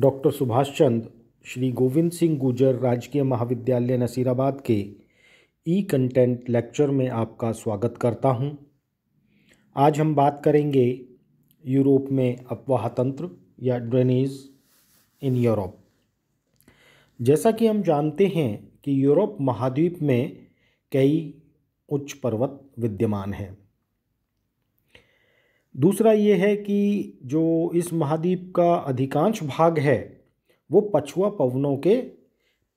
Doctor Subhash Chand Shri Govind Singh Gujar राजकीय महाविद्यालय नसीराबाद के ई कंटेंट लेक्चर में आपका स्वागत करता हूं। आज हम बात करेंगे यूरोप में अफवाह तंत्र या ड्रेनेज इन यूरोप जैसा कि हम जानते हैं कि यूरोप महाद्वीप में कई उच्च पर्वत विद्यमान हैं दूसरा ये है कि जो इस महाद्वीप का अधिकांश भाग है वो पछुआ पवनों के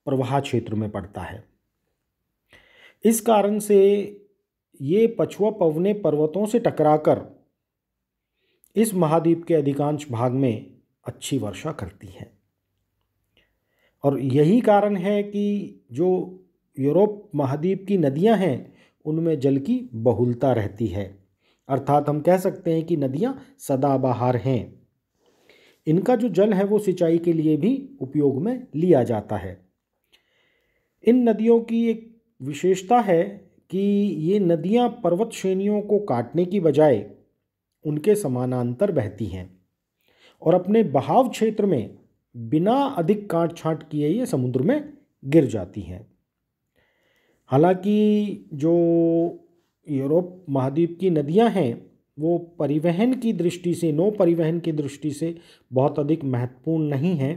प्रवाह क्षेत्र में पड़ता है इस कारण से ये पछुआ पवने पर्वतों से टकराकर इस महाद्वीप के अधिकांश भाग में अच्छी वर्षा करती है और यही कारण है कि जो यूरोप महाद्वीप की नदियां हैं उनमें जल की बहुलता रहती है अर्थात हम कह सकते हैं कि नदियाँ सदाबहार हैं इनका जो जल है वो सिंचाई के लिए भी उपयोग में लिया जाता है इन नदियों की एक विशेषता है कि ये नदियाँ पर्वत श्रेणियों को काटने की बजाय उनके समानांतर बहती हैं और अपने बहाव क्षेत्र में बिना अधिक काट छाँट किए ये समुद्र में गिर जाती हैं हालांकि जो यूरोप महाद्वीप की नदियां हैं वो परिवहन की दृष्टि से नौ परिवहन की दृष्टि से बहुत अधिक महत्वपूर्ण नहीं हैं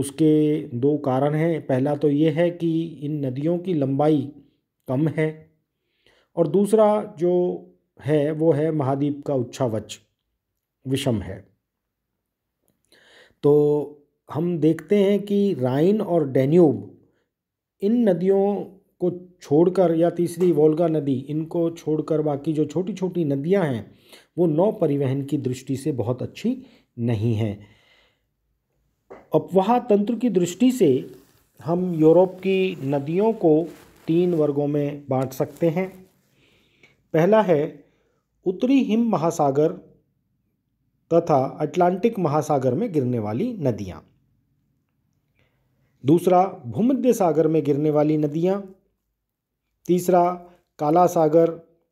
उसके दो कारण हैं पहला तो ये है कि इन नदियों की लंबाई कम है और दूसरा जो है वो है महाद्वीप का उच्छावच विषम है तो हम देखते हैं कि राइन और डेन्यूब इन नदियों को छोड़कर या तीसरी वोल्गा नदी इनको छोड़कर बाकी जो छोटी छोटी नदियां हैं वो नौ परिवहन की दृष्टि से बहुत अच्छी नहीं हैं अपवाह तंत्र की दृष्टि से हम यूरोप की नदियों को तीन वर्गों में बांट सकते हैं पहला है उत्तरी हिम महासागर तथा अटलांटिक महासागर में गिरने वाली नदियाँ दूसरा भूमध्य सागर में गिरने वाली नदियाँ तीसरा काला सागर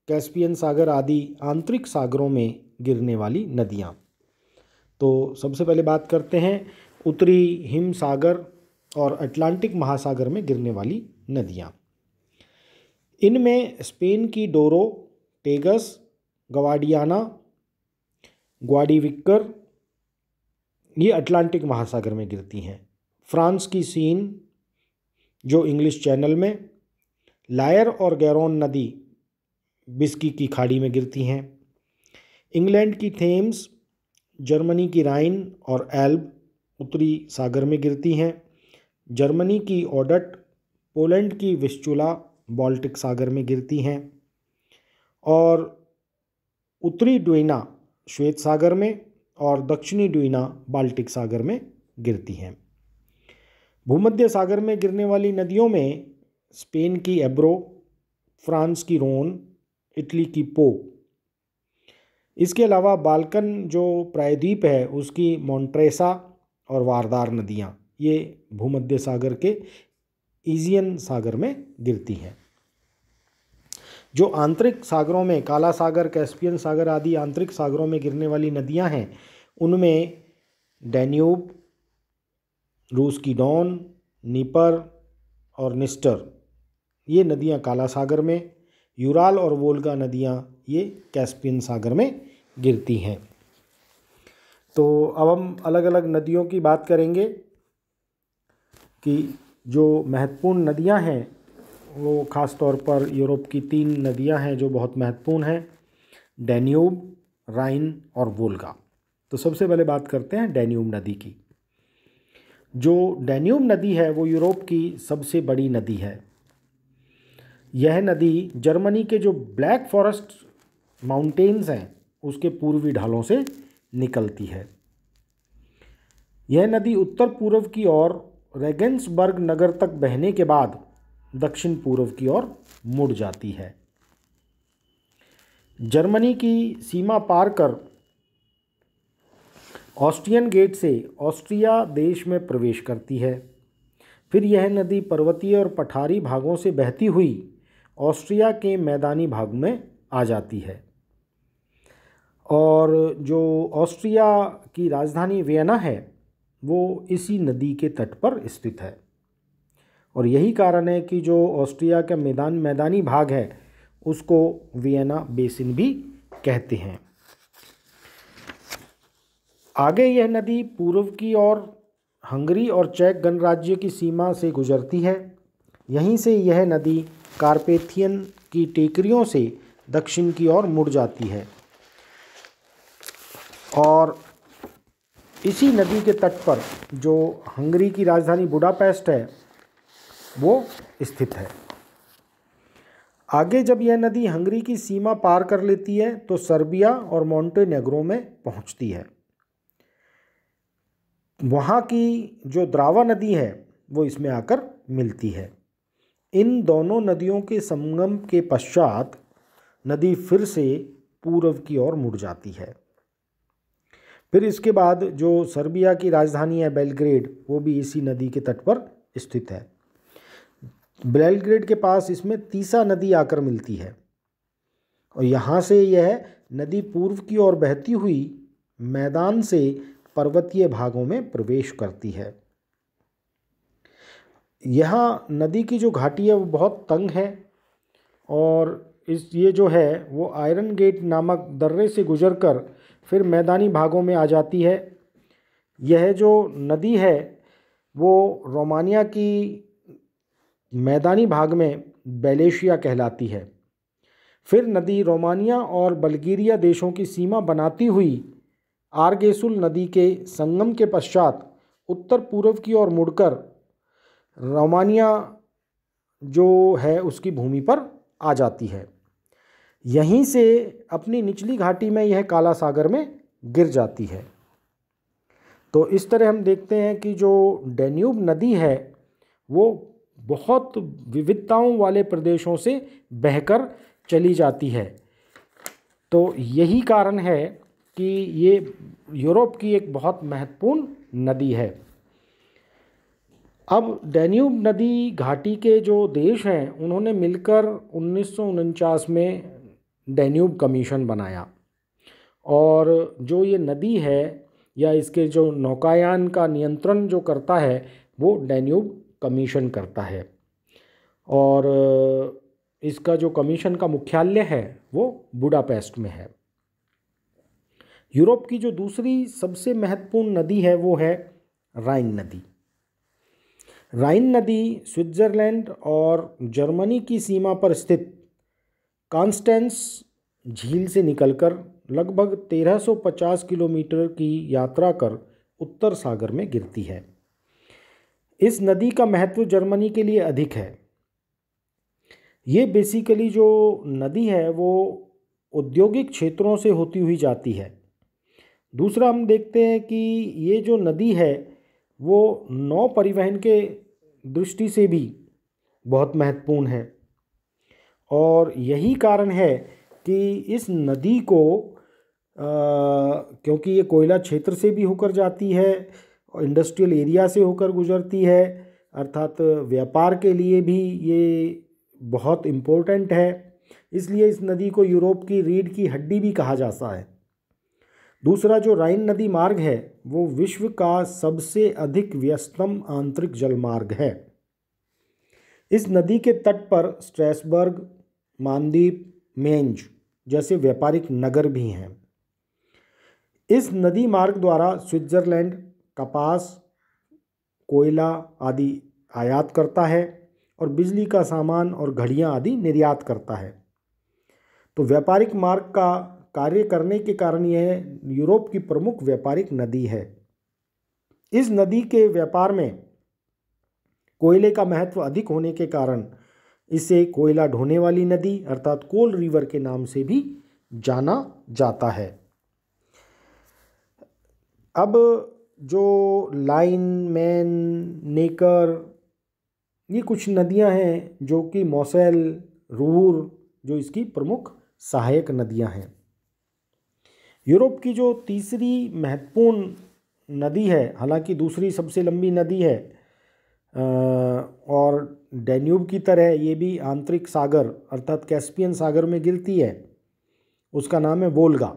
कैस्पियन सागर आदि आंतरिक सागरों में गिरने वाली नदियाँ तो सबसे पहले बात करते हैं उत्तरी हिम सागर और अटलांटिक महासागर में गिरने वाली नदियाँ इनमें स्पेन की डोरो टेगस गवाडियाना ग्वाडिविक्कर ये अटलांटिक महासागर में गिरती हैं फ्रांस की सीन जो इंग्लिश चैनल में लायर और गैरोन नदी बिस्की की खाड़ी में गिरती हैं इंग्लैंड की थेम्स जर्मनी की राइन और एल्ब उत्तरी सागर में गिरती हैं जर्मनी की ओडट पोलैंड की विस्चुला बाल्टिक सागर में गिरती हैं और उत्तरी डुइना श्वेत सागर में और दक्षिणी डुइना बाल्टिक सागर में गिरती हैं भूमध्य सागर में गिरने वाली नदियों में स्पेन की एब्रो फ्रांस की रोन इटली की पो इसके अलावा बालकन जो प्रायद्वीप है उसकी मोन्ट्रेसा और वारदार नदियाँ ये भूमध्य सागर के ईजियन सागर में गिरती हैं जो आंतरिक सागरों में काला सागर कैस्पियन सागर आदि आंतरिक सागरों में गिरने वाली नदियां हैं उनमें डैन्यूब रूस की डॉन नीपर और निस्टर ये नदियाँ काला सागर में यूराल और वोल्गा नदियाँ ये कैस्पियन सागर में गिरती हैं तो अब हम अलग अलग नदियों की बात करेंगे कि जो महत्वपूर्ण नदियाँ हैं वो ख़ास तौर पर यूरोप की तीन नदियाँ हैं जो बहुत महत्वपूर्ण हैं डैन्यूब राइन और वोल्गा तो सबसे पहले बात करते हैं डैन्यूब नदी की जो डैन्यूब नदी है वो यूरोप की सबसे बड़ी नदी है यह नदी जर्मनी के जो ब्लैक फॉरेस्ट माउंटेन्स हैं उसके पूर्वी ढालों से निकलती है यह नदी उत्तर पूर्व की ओर रेगेंसबर्ग नगर तक बहने के बाद दक्षिण पूर्व की ओर मुड़ जाती है जर्मनी की सीमा पार कर ऑस्ट्रियन गेट से ऑस्ट्रिया देश में प्रवेश करती है फिर यह नदी पर्वतीय और पठारी भागों से बहती हुई ऑस्ट्रिया के मैदानी भाग में आ जाती है और जो ऑस्ट्रिया की राजधानी वियना है वो इसी नदी के तट पर स्थित है और यही कारण है कि जो ऑस्ट्रिया का मैदान मैदानी भाग है उसको वियना बेसिन भी कहते हैं आगे यह नदी पूर्व की ओर हंगरी और चेक गणराज्य की सीमा से गुजरती है यहीं से यह नदी कारपेथियन की टेकरियों से दक्षिण की ओर मुड़ जाती है और इसी नदी के तट पर जो हंगरी की राजधानी बुडापेस्ट है वो स्थित है आगे जब यह नदी हंगरी की सीमा पार कर लेती है तो सर्बिया और मोंटेनेग्रो में पहुंचती है वहाँ की जो द्रावा नदी है वो इसमें आकर मिलती है इन दोनों नदियों के संगम के पश्चात नदी फिर से पूर्व की ओर मुड़ जाती है फिर इसके बाद जो सर्बिया की राजधानी है बेलग्रेड वो भी इसी नदी के तट पर स्थित है बेलग्रेड के पास इसमें तीसा नदी आकर मिलती है और यहाँ से यह नदी पूर्व की ओर बहती हुई मैदान से पर्वतीय भागों में प्रवेश करती है यहाँ नदी की जो घाटी है वो बहुत तंग है और इस ये जो है वो आयरन गेट नामक दर्रे से गुजरकर फिर मैदानी भागों में आ जाती है यह जो नदी है वो रोमानिया की मैदानी भाग में बेलेशिया कहलाती है फिर नदी रोमानिया और बल्गेरिया देशों की सीमा बनाती हुई आर्गेसुल नदी के संगम के पश्चात उत्तर पूर्व की ओर मुड़कर रोमानिया जो है उसकी भूमि पर आ जाती है यहीं से अपनी निचली घाटी में यह काला सागर में गिर जाती है तो इस तरह हम देखते हैं कि जो डेन्यूब नदी है वो बहुत विविधताओं वाले प्रदेशों से बहकर चली जाती है तो यही कारण है कि ये यूरोप की एक बहुत महत्वपूर्ण नदी है अब डैन्यूब नदी घाटी के जो देश हैं उन्होंने मिलकर उन्नीस में डैन्यूब कमीशन बनाया और जो ये नदी है या इसके जो नौकायान का नियंत्रण जो करता है वो डैन्यूब कमीशन करता है और इसका जो कमीशन का मुख्यालय है वो बुडापेस्ट में है यूरोप की जो दूसरी सबसे महत्वपूर्ण नदी है वो है राइन नदी राइन नदी स्विट्ज़रलैंड और जर्मनी की सीमा पर स्थित कांस्टेंस झील से निकलकर लगभग 1350 किलोमीटर की यात्रा कर उत्तर सागर में गिरती है इस नदी का महत्व जर्मनी के लिए अधिक है ये बेसिकली जो नदी है वो औद्योगिक क्षेत्रों से होती हुई जाती है दूसरा हम देखते हैं कि ये जो नदी है वो नौ परिवहन के दृष्टि से भी बहुत महत्वपूर्ण है और यही कारण है कि इस नदी को आ, क्योंकि ये कोयला क्षेत्र से भी होकर जाती है और इंडस्ट्रियल एरिया से होकर गुजरती है अर्थात व्यापार के लिए भी ये बहुत इम्पोर्टेंट है इसलिए इस नदी को यूरोप की रीढ़ की हड्डी भी कहा जाता है दूसरा जो राइन नदी मार्ग है वो विश्व का सबसे अधिक व्यस्तम आंतरिक जलमार्ग है इस नदी के तट पर स्ट्रेसबर्ग मानदीप मेंज जैसे व्यापारिक नगर भी हैं इस नदी मार्ग द्वारा स्विट्जरलैंड कपास कोयला आदि आयात करता है और बिजली का सामान और घड़ियां आदि निर्यात करता है तो व्यापारिक मार्ग का कार्य करने के कारण यह यूरोप की प्रमुख व्यापारिक नदी है इस नदी के व्यापार में कोयले का महत्व अधिक होने के कारण इसे कोयला ढोने वाली नदी अर्थात कोल रिवर के नाम से भी जाना जाता है अब जो लाइन मैन नेकर ये कुछ नदियां हैं जो कि मौसल रूर जो इसकी प्रमुख सहायक नदियां हैं यूरोप की जो तीसरी महत्वपूर्ण नदी है हालांकि दूसरी सबसे लंबी नदी है और डेन्यूब की तरह ये भी आंतरिक सागर अर्थात कैस्पियन सागर में गिरती है उसका नाम है वोल्गा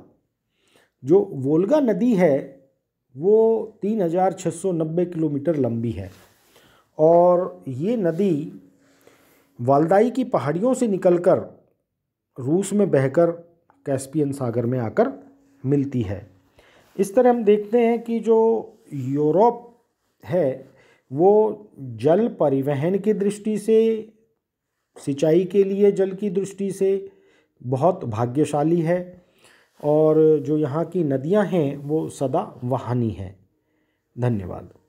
जो वोल्गा नदी है वो 3690 किलोमीटर लंबी है और ये नदी वालदाई की पहाड़ियों से निकलकर रूस में बहकर कैस्पियन सागर में आकर मिलती है इस तरह हम देखते हैं कि जो यूरोप है वो जल परिवहन की दृष्टि से सिंचाई के लिए जल की दृष्टि से बहुत भाग्यशाली है और जो यहाँ की नदियाँ हैं वो सदा वहानी हैं धन्यवाद